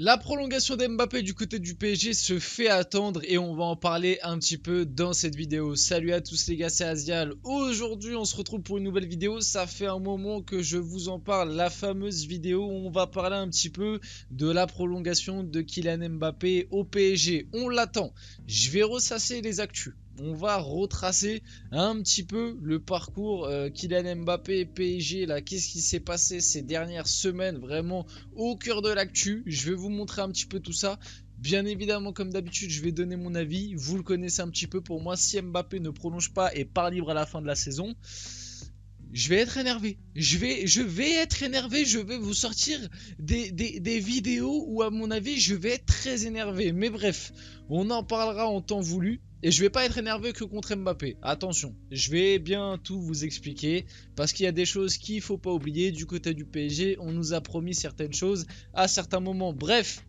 La prolongation d'Mbappé du côté du PSG se fait attendre et on va en parler un petit peu dans cette vidéo. Salut à tous les gars, c'est Azial. Aujourd'hui, on se retrouve pour une nouvelle vidéo. Ça fait un moment que je vous en parle, la fameuse vidéo où on va parler un petit peu de la prolongation de Kylian Mbappé au PSG. On l'attend. Je vais ressasser les actus on va retracer un petit peu le parcours euh, Kylian Mbappé, PSG, là, qu'est-ce qui s'est passé ces dernières semaines, vraiment au cœur de l'actu. Je vais vous montrer un petit peu tout ça. Bien évidemment, comme d'habitude, je vais donner mon avis. Vous le connaissez un petit peu pour moi. Si Mbappé ne prolonge pas et part libre à la fin de la saison, je vais être énervé. Je vais, je vais être énervé. Je vais vous sortir des, des, vidéos où, à mon avis, je vais être très énervé. Mais bref, on en parlera en temps voulu. Et je vais pas être énervé que contre Mbappé. Attention, je vais bien tout vous expliquer parce qu'il y a des choses qu'il faut pas oublier. Du côté du PSG, on nous a promis certaines choses à certains moments. Bref,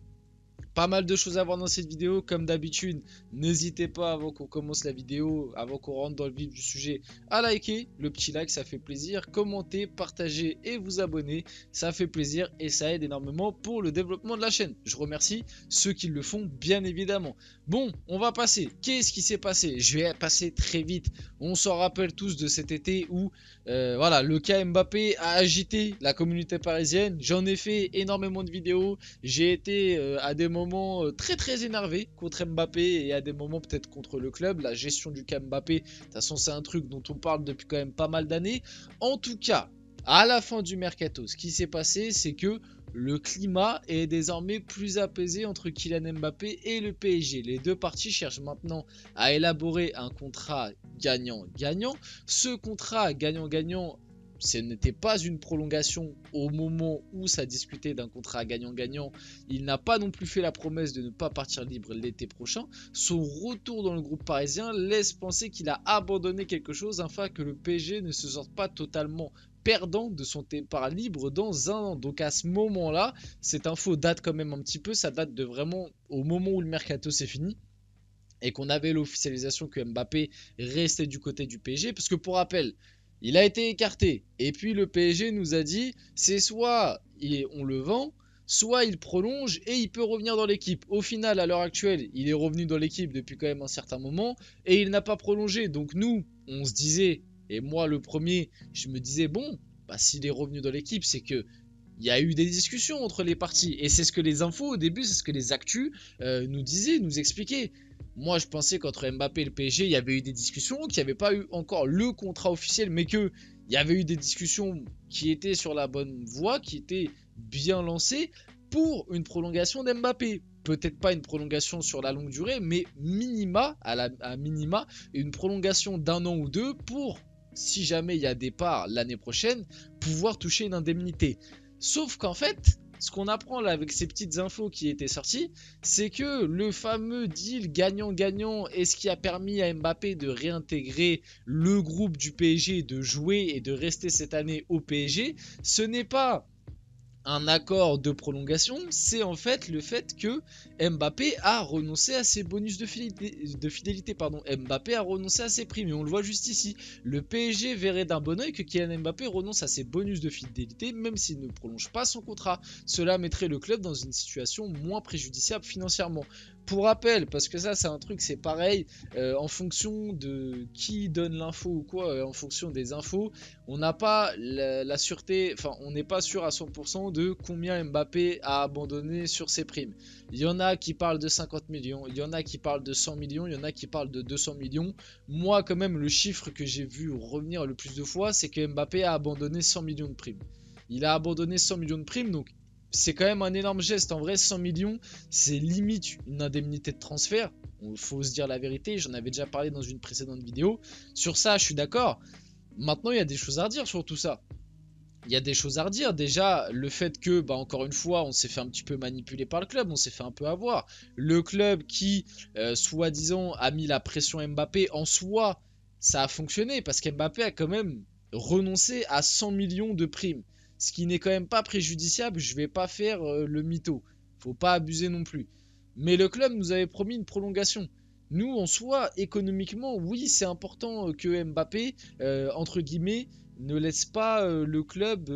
mal de choses à voir dans cette vidéo. Comme d'habitude, n'hésitez pas avant qu'on commence la vidéo, avant qu'on rentre dans le vif du sujet, à liker. Le petit like, ça fait plaisir. Commenter, partager et vous abonner, ça fait plaisir et ça aide énormément pour le développement de la chaîne. Je remercie ceux qui le font, bien évidemment. Bon, on va passer. Qu'est-ce qui s'est passé Je vais passer très vite. On s'en rappelle tous de cet été où euh, voilà, le cas Mbappé a agité la communauté parisienne. J'en ai fait énormément de vidéos. J'ai été euh, à des moments euh, très très énervé contre Mbappé et à des moments peut-être contre le club. La gestion du cas Mbappé, de toute façon, c'est un truc dont on parle depuis quand même pas mal d'années. En tout cas, à la fin du mercato, ce qui s'est passé, c'est que le climat est désormais plus apaisé entre Kylian Mbappé et le PSG. Les deux parties cherchent maintenant à élaborer un contrat gagnant-gagnant. Ce contrat gagnant-gagnant ce n'était pas une prolongation au moment où ça discutait d'un contrat gagnant-gagnant. Il n'a pas non plus fait la promesse de ne pas partir libre l'été prochain. Son retour dans le groupe parisien laisse penser qu'il a abandonné quelque chose afin que le PG ne se sorte pas totalement perdant de son départ libre dans un an. Donc à ce moment-là, cette info date quand même un petit peu, ça date de vraiment au moment où le mercato s'est fini et qu'on avait l'officialisation que Mbappé restait du côté du PSG. Parce que pour rappel, il a été écarté. Et puis le PSG nous a dit, c'est soit on le vend, soit il prolonge et il peut revenir dans l'équipe. Au final, à l'heure actuelle, il est revenu dans l'équipe depuis quand même un certain moment et il n'a pas prolongé. Donc nous, on se disait, et moi le premier, je me disais, bon, bah, s'il est revenu dans l'équipe, c'est que il y a eu des discussions entre les parties. Et c'est ce que les infos au début, c'est ce que les actus euh, nous disaient, nous expliquaient. Moi, je pensais qu'entre Mbappé et le PSG, il y avait eu des discussions, qu'il n'y avait pas eu encore le contrat officiel, mais qu'il y avait eu des discussions qui étaient sur la bonne voie, qui étaient bien lancées pour une prolongation d'Mbappé. Peut-être pas une prolongation sur la longue durée, mais minima, à, à minima, une prolongation d'un an ou deux pour, si jamais il y a départ l'année prochaine, pouvoir toucher une indemnité. Sauf qu'en fait, ce qu'on apprend là avec ces petites infos qui étaient sorties, c'est que le fameux deal gagnant-gagnant est ce qui a permis à Mbappé de réintégrer le groupe du PSG, de jouer et de rester cette année au PSG. Ce n'est pas un accord de prolongation, c'est en fait le fait que Mbappé a renoncé à ses bonus de fidélité, pardon. Mbappé a renoncé à ses primes et on le voit juste ici. Le PSG verrait d'un bon oeil que Kylian Mbappé renonce à ses bonus de fidélité même s'il ne prolonge pas son contrat. Cela mettrait le club dans une situation moins préjudiciable financièrement. Pour rappel, parce que ça c'est un truc, c'est pareil, euh, en fonction de qui donne l'info ou quoi, euh, en fonction des infos, on n'a pas la, la sûreté, enfin on n'est pas sûr à 100% de combien Mbappé a abandonné sur ses primes. Il y en a qui parlent de 50 millions, il y en a qui parlent de 100 millions, il y en a qui parlent de 200 millions. Moi quand même, le chiffre que j'ai vu revenir le plus de fois, c'est que Mbappé a abandonné 100 millions de primes. Il a abandonné 100 millions de primes, donc c'est quand même un énorme geste. En vrai, 100 millions, c'est limite une indemnité de transfert. Il faut se dire la vérité, j'en avais déjà parlé dans une précédente vidéo. Sur ça, je suis d'accord. Maintenant, il y a des choses à dire sur tout ça. Il y a des choses à redire. Déjà, le fait que, bah, encore une fois, on s'est fait un petit peu manipuler par le club, on s'est fait un peu avoir. Le club qui, euh, soi-disant, a mis la pression Mbappé, en soi, ça a fonctionné parce qu'Mbappé a quand même renoncé à 100 millions de primes ce qui n'est quand même pas préjudiciable. Je vais pas faire euh, le mytho. Faut pas abuser non plus. Mais le club nous avait promis une prolongation. Nous, en soi, économiquement, oui, c'est important euh, que Mbappé, euh, entre guillemets, ne laisse pas le club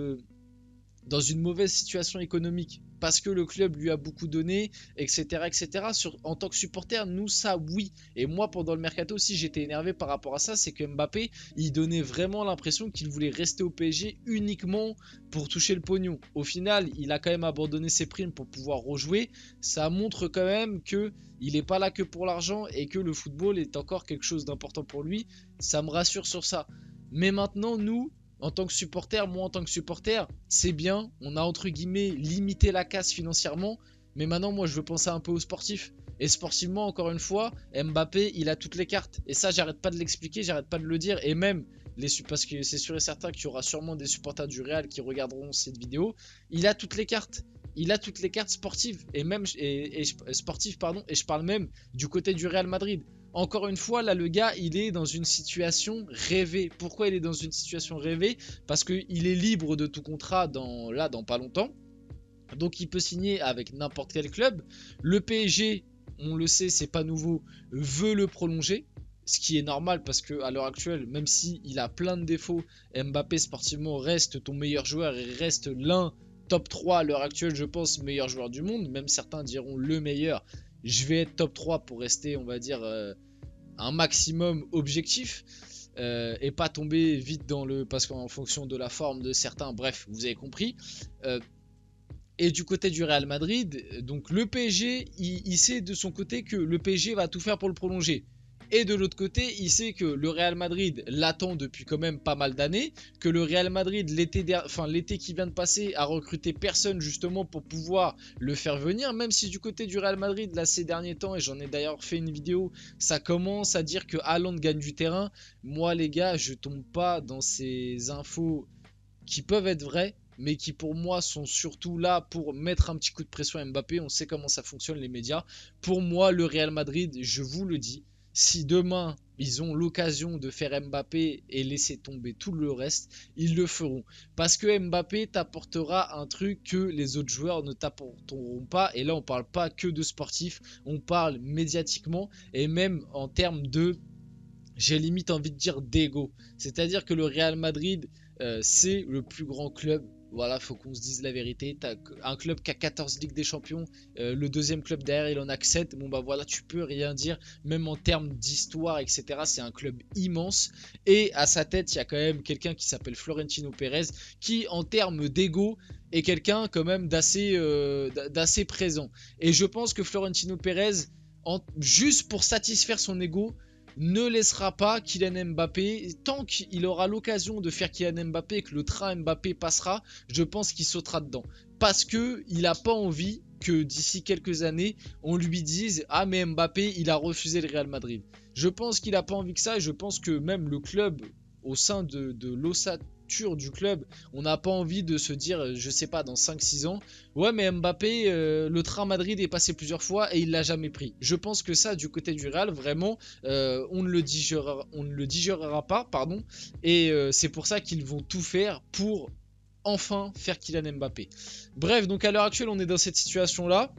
dans une mauvaise situation économique parce que le club lui a beaucoup donné, etc. etc. Sur, en tant que supporter, nous, ça, oui. Et moi, pendant le mercato aussi, j'étais énervé par rapport à ça, c'est que Mbappé, il donnait vraiment l'impression qu'il voulait rester au PSG uniquement pour toucher le pognon. Au final, il a quand même abandonné ses primes pour pouvoir rejouer. Ça montre quand même que il n'est pas là que pour l'argent et que le football est encore quelque chose d'important pour lui. Ça me rassure sur ça. Mais maintenant, nous, en tant que supporter, moi en tant que supporter, c'est bien, on a entre guillemets limité la casse financièrement, mais maintenant moi je veux penser un peu aux sportifs. Et sportivement, encore une fois, Mbappé, il a toutes les cartes. Et ça, j'arrête pas de l'expliquer, j'arrête pas de le dire. Et même, les, parce que c'est sûr et certain qu'il y aura sûrement des supporters du Real qui regarderont cette vidéo, il a toutes les cartes. Il a toutes les cartes sportives et même et, pardon et je parle même du côté du Real Madrid encore une fois, là, le gars, il est dans une situation rêvée. Pourquoi il est dans une situation rêvée Parce qu'il est libre de tout contrat dans, là, dans pas longtemps. Donc, il peut signer avec n'importe quel club. Le PSG, on le sait, c'est pas nouveau, veut le prolonger ce qui est normal parce que à l'heure actuelle, même si il a plein de défauts, Mbappé sportivement reste ton meilleur joueur et reste l'un top 3 à l'heure actuelle, je pense, meilleur joueur du monde. Même certains diront le meilleur je vais être top 3 pour rester, on va dire, euh, un maximum objectif. Euh, et pas tomber vite dans le. Parce qu'en fonction de la forme de certains, bref, vous avez compris. Euh, et du côté du Real Madrid, donc le PSG, il, il, sait de son côté que le PSG va tout faire pour le prolonger. Et de l'autre côté, il sait que le Real Madrid l'attend depuis quand même pas mal d'années, que le Real Madrid l'été enfin, qui vient de passer a recruté personne justement pour pouvoir le faire venir, même si du côté du Real Madrid là ces derniers temps, et j'en ai d'ailleurs fait une vidéo, ça commence à dire que Haaland gagne du terrain. Moi les gars, je tombe pas dans ces infos qui peuvent être vraies, mais qui pour moi sont surtout là pour mettre un petit coup de pression à Mbappé. On sait comment ça fonctionne les médias. Pour moi, le Real Madrid, je vous le dis, si demain ils ont l'occasion de faire Mbappé et laisser tomber tout le reste, ils le feront. Parce que Mbappé t'apportera un truc que les autres joueurs ne t'apporteront pas. Et là, on ne parle pas que de sportif, on parle médiatiquement et même en termes de, j'ai limite envie de dire, d'ego. C'est-à-dire que le Real Madrid, euh, c'est le plus grand club voilà, faut qu'on se dise la vérité. T'as un club qui a 14 Ligues des Champions, euh, le deuxième club derrière, il en a 7. Bon, bah voilà, tu peux rien dire, même en termes d'histoire, etc. C'est un club immense. Et à sa tête, il y a quand même quelqu'un qui s'appelle Florentino Pérez, qui, en termes d'ego, est quelqu'un quand même d'assez, euh, d'assez présent. Et je pense que Florentino Pérez, juste pour satisfaire son ego, ne laissera pas Kylian Mbappé. Tant qu'il aura l'occasion de faire Kylian Mbappé que le train Mbappé passera, je pense qu'il sautera dedans. Parce que il n'a pas envie que d'ici quelques années, on lui dise Ah, mais Mbappé, il a refusé le Real Madrid. Je pense qu'il n'a pas envie que ça et je pense que même le club au sein de, de l'OSAT du club. On n'a pas envie de se dire, euh, je sais pas, dans 5-6 ans, ouais, mais Mbappé, euh, le train Madrid est passé plusieurs fois et il l'a jamais pris. Je pense que ça, du côté du Real, vraiment, euh, on, ne le digérera, on ne le digérera pas, pardon, et c'est pour ça qu'ils vont tout faire pour enfin faire Kylian Mbappé. Bref, donc à l'heure actuelle, on est dans cette situation-là.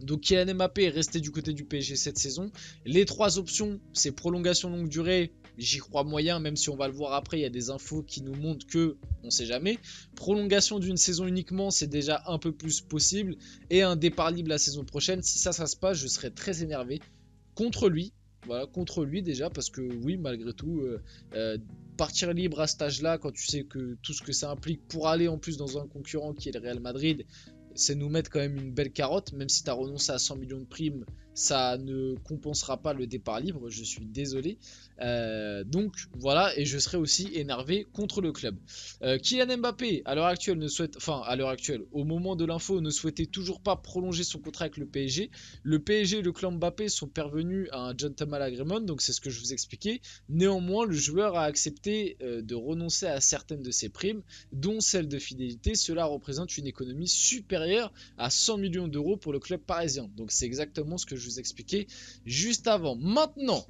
Donc Kylian Mbappé est resté du côté du PSG cette saison. Les trois options, c'est prolongation longue durée, j'y crois moyen, même si on va le voir après, il y a des infos qui nous montrent que, on sait jamais. Prolongation d'une saison uniquement, c'est déjà un peu plus possible. Et un départ libre la saison prochaine, si ça, ça se passe, je serais très énervé contre lui. Voilà, contre lui déjà, parce que oui, malgré tout, euh, euh, partir libre à cet âge-là, quand tu sais que tout ce que ça implique pour aller en plus dans un concurrent qui est le Real Madrid, c'est nous mettre quand même une belle carotte, même si tu as renoncé à 100 millions de primes ça ne compensera pas le départ libre, je suis désolé. Euh, donc voilà, et je serai aussi énervé contre le club. Euh, Kylian Mbappé, à l'heure actuelle, ne souhaite, enfin à l'heure actuelle, au moment de l'info, ne souhaitait toujours pas prolonger son contrat avec le PSG. Le PSG et le clan Mbappé sont parvenus à un gentleman agreement, donc c'est ce que je vous expliquais. Néanmoins, le joueur a accepté euh, de renoncer à certaines de ses primes, dont celle de fidélité. Cela représente une économie supérieure à 100 millions d'euros pour le club parisien. Donc c'est exactement ce que je vous expliquer juste avant. Maintenant,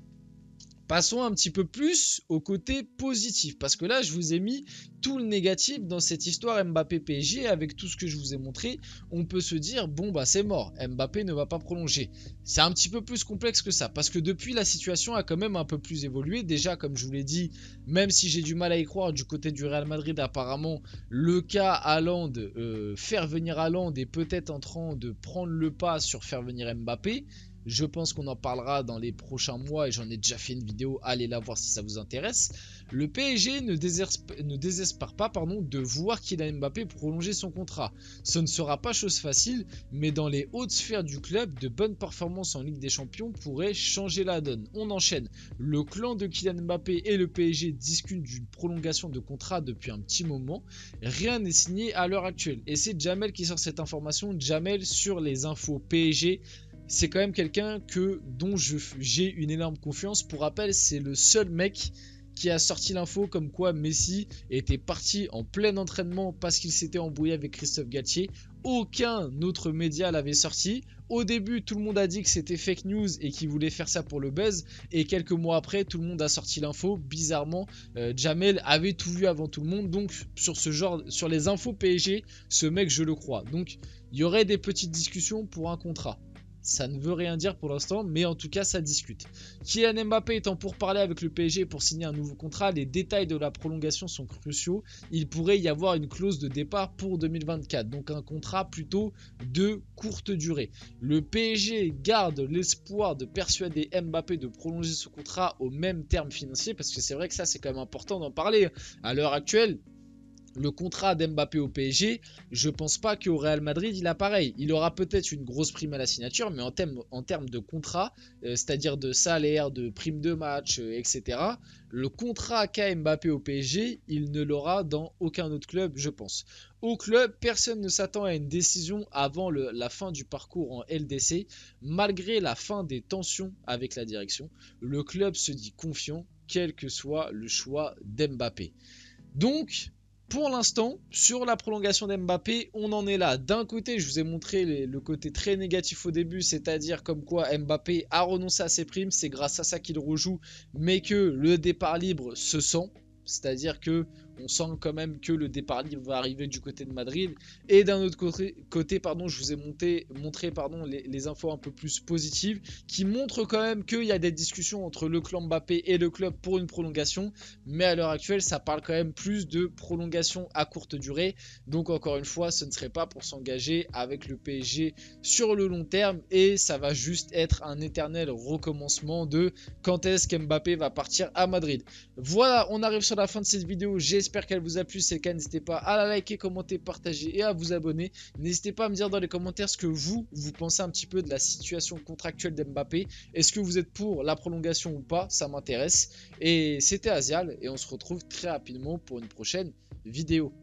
Passons un petit peu plus au côté positif, parce que là, je vous ai mis tout le négatif dans cette histoire Mbappé-PSG. Avec tout ce que je vous ai montré, on peut se dire, bon, bah c'est mort, Mbappé ne va pas prolonger. C'est un petit peu plus complexe que ça, parce que depuis, la situation a quand même un peu plus évolué. Déjà, comme je vous l'ai dit, même si j'ai du mal à y croire, du côté du Real Madrid, apparemment, le cas à euh, faire venir Allende est peut-être en train de prendre le pas sur faire venir Mbappé, je pense qu'on en parlera dans les prochains mois et j'en ai déjà fait une vidéo, allez la voir si ça vous intéresse. Le PSG ne, désespère, pas pardon, de voir Kylian Mbappé prolonger son contrat. Ce ne sera pas chose facile, mais dans les hautes sphères du club, de bonnes performances en Ligue des Champions pourraient changer la donne. On enchaîne. Le clan de Kylian Mbappé et le PSG discutent d'une prolongation de contrat depuis un petit moment. Rien n'est signé à l'heure actuelle. Et c'est Jamel qui sort cette information. Jamel sur les infos PSG c'est quand même quelqu'un que dont j'ai une énorme confiance. Pour rappel, c'est le seul mec qui a sorti l'info comme quoi Messi était parti en plein entraînement parce qu'il s'était embrouillé avec Christophe Galtier. Aucun autre média l'avait sorti. Au début, tout le monde a dit que c'était fake news et qu'il voulait faire ça pour le buzz. Et quelques mois après, tout le monde a sorti l'info. Bizarrement, euh, Jamel avait tout vu avant tout le monde. Donc, sur ce genre, sur les infos PSG, ce mec, je le crois. Donc, il y aurait des petites discussions pour un contrat. Ça ne veut rien dire pour l'instant, mais en tout cas, ça discute. Kylian Mbappé étant pour parler avec le PSG pour signer un nouveau contrat, les détails de la prolongation sont cruciaux. Il pourrait y avoir une clause de départ pour 2024, donc un contrat plutôt de courte durée. Le PSG garde l'espoir de persuader Mbappé de prolonger ce contrat au même terme financier, parce que c'est vrai que ça, c'est quand même important d'en parler. Hein. À l'heure actuelle, le contrat d'Mbappé au PSG, je pense pas qu'au Real Madrid il a pareil. Il aura peut-être une grosse prime à la signature, mais en, termes de contrat, euh, c'est-à-dire de salaire, de prime de match, euh, etc., le contrat qu'a Mbappé au PSG, il ne l'aura dans aucun autre club, je pense. Au club, personne ne s'attend à une décision avant la fin du parcours en LDC. Malgré la fin des tensions avec la direction, le club se dit confiant, quel que soit le choix d'Mbappé. Donc, pour l'instant, sur la prolongation d'Mbappé, on en est là. D'un côté, je vous ai montré le côté très négatif au début, c'est-à-dire comme quoi Mbappé a renoncé à ses primes, c'est grâce à ça qu'il rejoue, mais que le départ libre se sent. C'est-à-dire que on sent quand même que le départ libre va arriver du côté de Madrid. Et d'un autre côté, côté pardon, je vous ai montré pardon, les, infos un peu plus positives qui montrent quand même qu'il y a des discussions entre le clan Mbappé et le club pour une prolongation. Mais à l'heure actuelle, ça parle quand même plus de prolongation à courte durée. Donc encore une fois, ce ne serait pas pour s'engager avec le PSG sur le long terme. Et ça va juste être un éternel recommencement de quand est-ce qu'Mbappé va partir à Madrid. Voilà, on arrive sur la fin de cette vidéo j'espère qu'elle vous a plu. C'est le cas, n'hésitez pas à la liker, commenter, partager et à vous abonner. N'hésitez pas à me dire dans les commentaires ce que vous, vous pensez un petit peu de la situation contractuelle d'Mbappé. Est-ce que vous êtes pour la prolongation ou pas Ça m'intéresse. Et c'était Asial et on se retrouve très rapidement pour une prochaine vidéo.